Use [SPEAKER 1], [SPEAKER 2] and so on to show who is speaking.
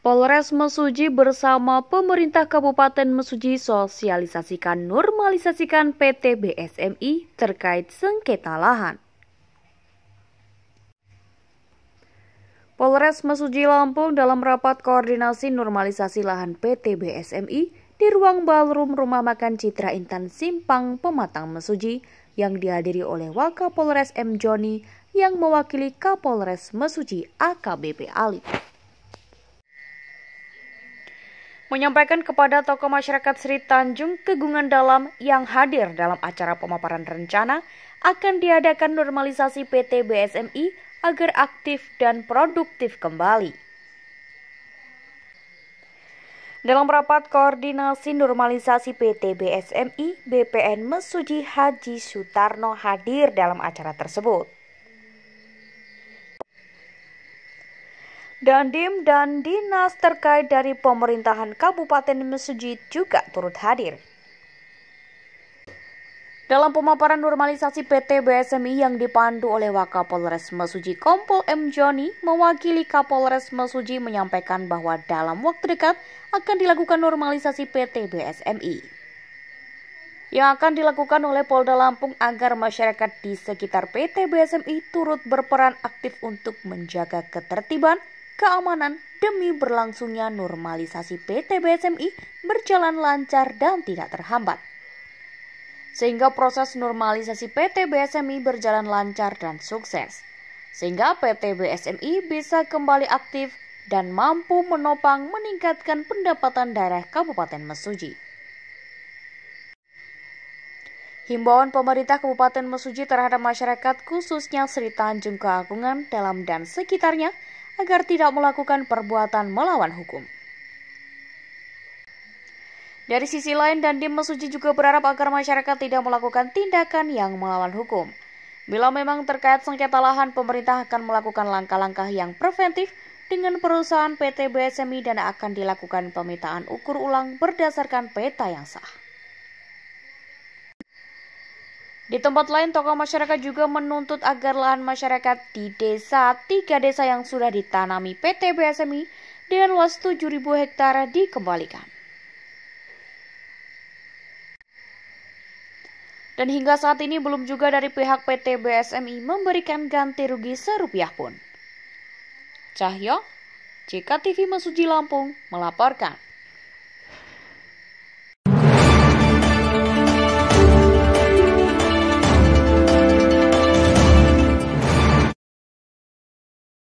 [SPEAKER 1] Polres Mesuji bersama pemerintah Kabupaten Mesuji sosialisasikan normalisasikan PT BSMI terkait sengketa lahan. Polres Mesuji Lampung dalam rapat koordinasi normalisasi lahan PT BSMI di ruang ballroom Rumah Makan Citra Intan Simpang Pematang Mesuji yang dihadiri oleh Wakapolres M. Joni yang mewakili Kapolres Mesuji AKBP Ali menyampaikan kepada tokoh masyarakat Sri Tanjung kegungan dalam yang hadir dalam acara pemaparan rencana akan diadakan normalisasi PT BSMI agar aktif dan produktif kembali. Dalam rapat koordinasi normalisasi PT BSMI, BPN Mesuji Haji Sutarno hadir dalam acara tersebut. Dandim dan dinas terkait dari pemerintahan Kabupaten Mesuji juga turut hadir. Dalam pemaparan normalisasi PT BSMI yang dipandu oleh Wakapolres Mesuji Kompol M. Joni, mewakili Kapolres Mesuji menyampaikan bahwa dalam waktu dekat akan dilakukan normalisasi PT BSMI. Yang akan dilakukan oleh Polda Lampung agar masyarakat di sekitar PT BSMI turut berperan aktif untuk menjaga ketertiban, keamanan demi berlangsungnya normalisasi PT BSMI berjalan lancar dan tidak terhambat. Sehingga proses normalisasi PT BSMI berjalan lancar dan sukses. Sehingga PT BSMI bisa kembali aktif dan mampu menopang meningkatkan pendapatan daerah Kabupaten Mesuji. Himbauan pemerintah Kabupaten Mesuji terhadap masyarakat khususnya Sri Tanjung Keagungan dalam dan sekitarnya agar tidak melakukan perbuatan melawan hukum. Dari sisi lain, Dandim Mesuji juga berharap agar masyarakat tidak melakukan tindakan yang melawan hukum. Bila memang terkait sengketa lahan, pemerintah akan melakukan langkah-langkah yang preventif dengan perusahaan PT BSMI dan akan dilakukan pemetaan ukur ulang berdasarkan peta yang sah. Di tempat lain, tokoh masyarakat juga menuntut agar lahan masyarakat di desa tiga desa yang sudah ditanami PT BSMI dengan luas 7.000 hektare dikembalikan. Dan hingga saat ini belum juga dari pihak PT BSMI memberikan ganti rugi serupiah pun. Cahyo, JKTV Mesuji Lampung melaporkan.